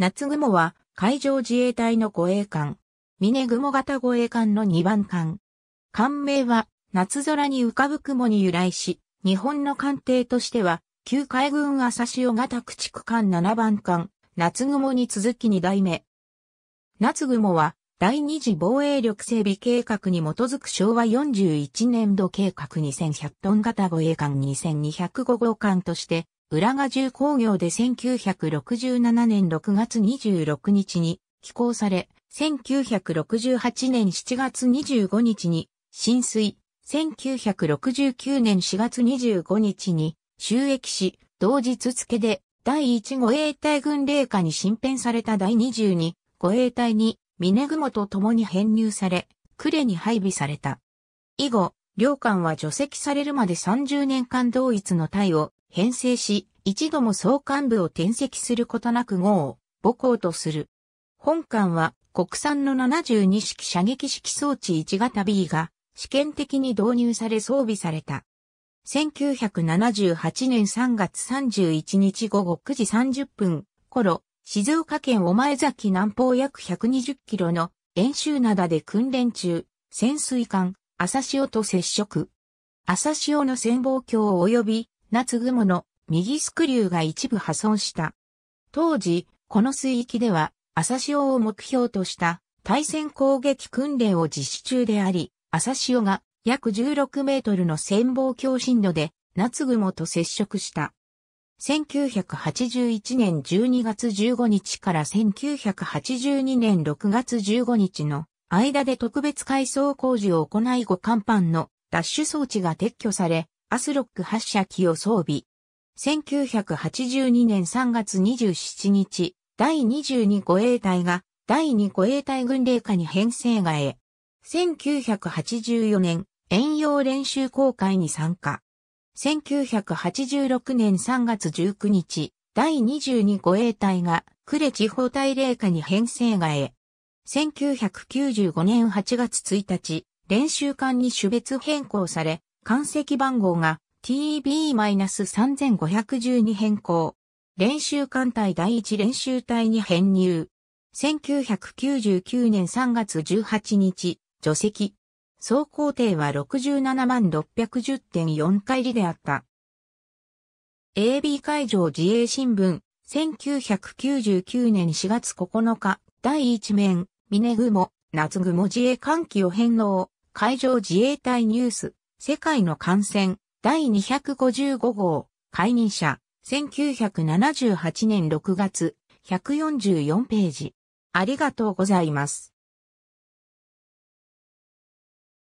夏雲は海上自衛隊の護衛艦。峰雲型護衛艦の2番艦。艦名は夏空に浮かぶ雲に由来し、日本の艦艇としては、旧海軍朝潮型駆逐艦7番艦、夏雲に続き2代目。夏雲は第二次防衛力整備計画に基づく昭和41年度計画2100トン型護衛艦2205号艦として浦賀重工業で1967年6月26日に寄港され、1968年7月25日に浸水、1969年4月25日に収益し、同日付で第1護衛隊軍令下に新編された第22護衛隊に峰雲と共に編入され、呉に配備された。以後、両艦は除籍されるまで30年間同一の隊を編成し、一度も総幹部を転籍することなく号を母校とする。本館は国産の72式射撃式装置1型 B が試験的に導入され装備された。1978年3月31日午後9時30分頃、静岡県お前崎南方約120キロの演習灘で訓練中、潜水艦、朝潮と接触。朝潮の潜望鏡及び夏雲の右スクリューが一部破損した。当時、この水域では、朝潮を目標とした対戦攻撃訓練を実施中であり、朝潮が約16メートルの潜望鏡深度で、夏雲と接触した。1981年12月15日から1982年6月15日の間で特別改装工事を行い護甲板のダッシュ装置が撤去され、アスロック発射機を装備。1982年3月27日、第22護衛隊が第2護衛隊軍令下に編成外え。1984年、遠洋練習公開に参加。1986年3月19日、第22護衛隊が呉地方隊令下に編成外え。1995年8月1日、練習艦に種別変更され、関籍番号が t b 3 5 1 2変更。練習艦隊第1練習隊に編入。1999年3月18日、除籍。総工程は67万610.4回りであった。AB 海上自衛新聞、1999年4月9日、第1面、峰雲、夏雲自衛艦機を返納、海上自衛隊ニュース。世界の感染、第255号、解任者、1978年6月、144ページ。ありがとうございます。